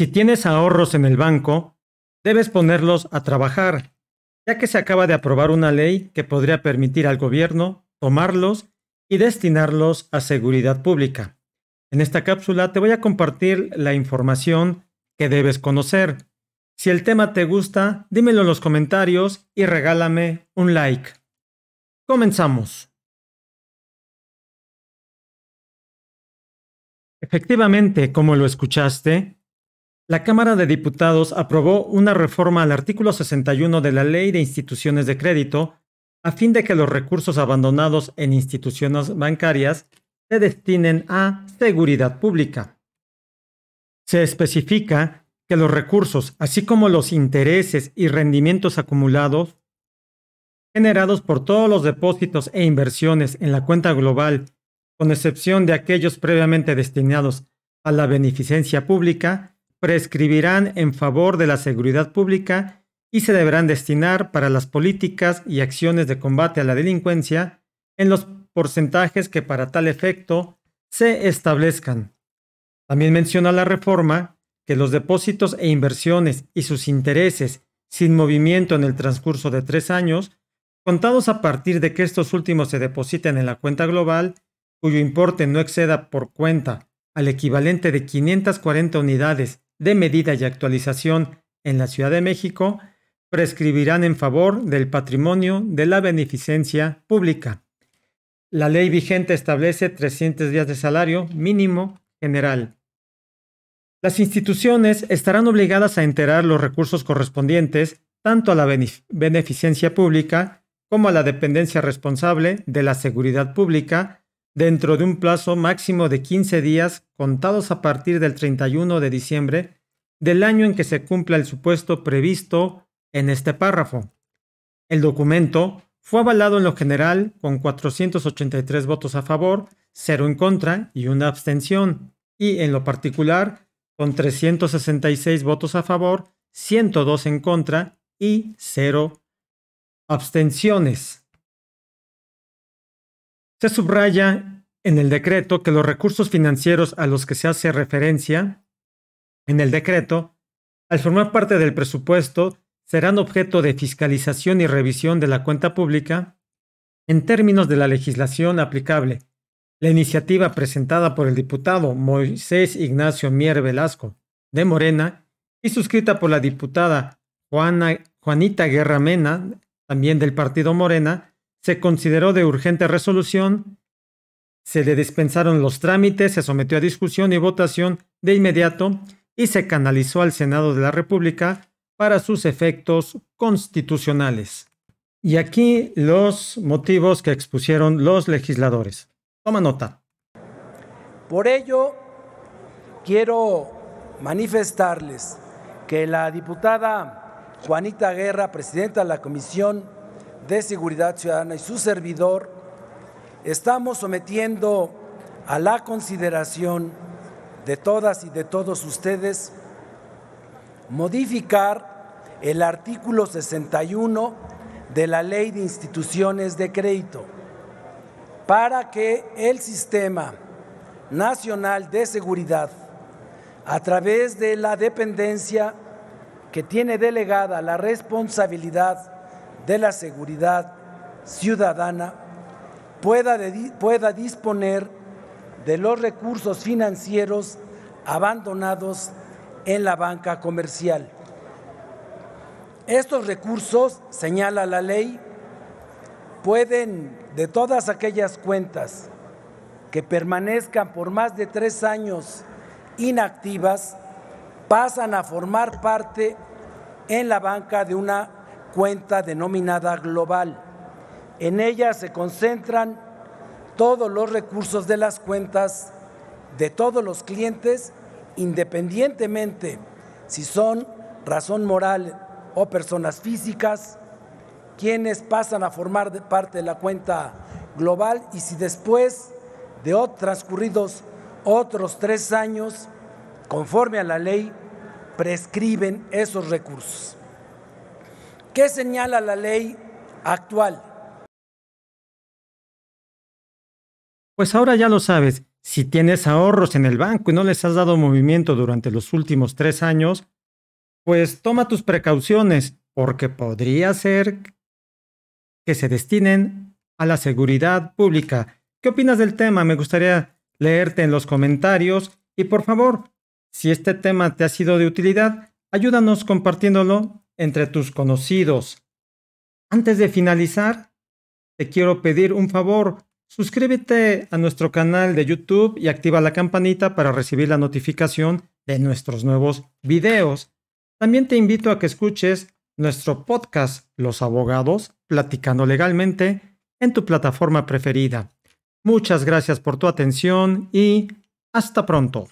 Si tienes ahorros en el banco, debes ponerlos a trabajar, ya que se acaba de aprobar una ley que podría permitir al gobierno tomarlos y destinarlos a seguridad pública. En esta cápsula te voy a compartir la información que debes conocer. Si el tema te gusta, dímelo en los comentarios y regálame un like. Comenzamos. Efectivamente, como lo escuchaste, la Cámara de Diputados aprobó una reforma al artículo 61 de la Ley de Instituciones de Crédito a fin de que los recursos abandonados en instituciones bancarias se destinen a seguridad pública. Se especifica que los recursos, así como los intereses y rendimientos acumulados, generados por todos los depósitos e inversiones en la cuenta global, con excepción de aquellos previamente destinados a la beneficencia pública, prescribirán en favor de la seguridad pública y se deberán destinar para las políticas y acciones de combate a la delincuencia en los porcentajes que para tal efecto se establezcan. También menciona la reforma que los depósitos e inversiones y sus intereses sin movimiento en el transcurso de tres años, contados a partir de que estos últimos se depositen en la cuenta global, cuyo importe no exceda por cuenta al equivalente de 540 unidades de medida y actualización en la Ciudad de México prescribirán en favor del patrimonio de la beneficencia pública. La ley vigente establece 300 días de salario mínimo general. Las instituciones estarán obligadas a enterar los recursos correspondientes tanto a la beneficencia pública como a la dependencia responsable de la seguridad pública dentro de un plazo máximo de 15 días contados a partir del 31 de diciembre del año en que se cumpla el supuesto previsto en este párrafo. El documento fue avalado en lo general con 483 votos a favor, 0 en contra y una abstención, y en lo particular con 366 votos a favor, 102 en contra y 0 abstenciones. Se subraya en el decreto que los recursos financieros a los que se hace referencia en el decreto, al formar parte del presupuesto, serán objeto de fiscalización y revisión de la cuenta pública en términos de la legislación aplicable. La iniciativa presentada por el diputado Moisés Ignacio Mier Velasco de Morena y suscrita por la diputada Juanita Guerra Mena, también del partido Morena, se consideró de urgente resolución, se le dispensaron los trámites, se sometió a discusión y votación de inmediato y se canalizó al Senado de la República para sus efectos constitucionales. Y aquí los motivos que expusieron los legisladores. Toma nota. Por ello, quiero manifestarles que la diputada Juanita Guerra, presidenta de la Comisión de Seguridad Ciudadana y su servidor, estamos sometiendo a la consideración de todas y de todos ustedes modificar el artículo 61 de la Ley de Instituciones de Crédito para que el Sistema Nacional de Seguridad, a través de la dependencia que tiene delegada la responsabilidad de la seguridad ciudadana pueda, pueda disponer de los recursos financieros abandonados en la banca comercial. Estos recursos, señala la ley, pueden de todas aquellas cuentas que permanezcan por más de tres años inactivas, pasan a formar parte en la banca de una cuenta denominada global. En ella se concentran todos los recursos de las cuentas de todos los clientes, independientemente si son razón moral o personas físicas, quienes pasan a formar parte de la cuenta global y si después de transcurridos otros tres años, conforme a la ley, prescriben esos recursos. ¿Qué señala la ley actual? Pues ahora ya lo sabes, si tienes ahorros en el banco y no les has dado movimiento durante los últimos tres años, pues toma tus precauciones, porque podría ser que se destinen a la seguridad pública. ¿Qué opinas del tema? Me gustaría leerte en los comentarios y por favor, si este tema te ha sido de utilidad, ayúdanos compartiéndolo entre tus conocidos. Antes de finalizar, te quiero pedir un favor. Suscríbete a nuestro canal de YouTube y activa la campanita para recibir la notificación de nuestros nuevos videos. También te invito a que escuches nuestro podcast Los abogados platicando legalmente en tu plataforma preferida. Muchas gracias por tu atención y hasta pronto.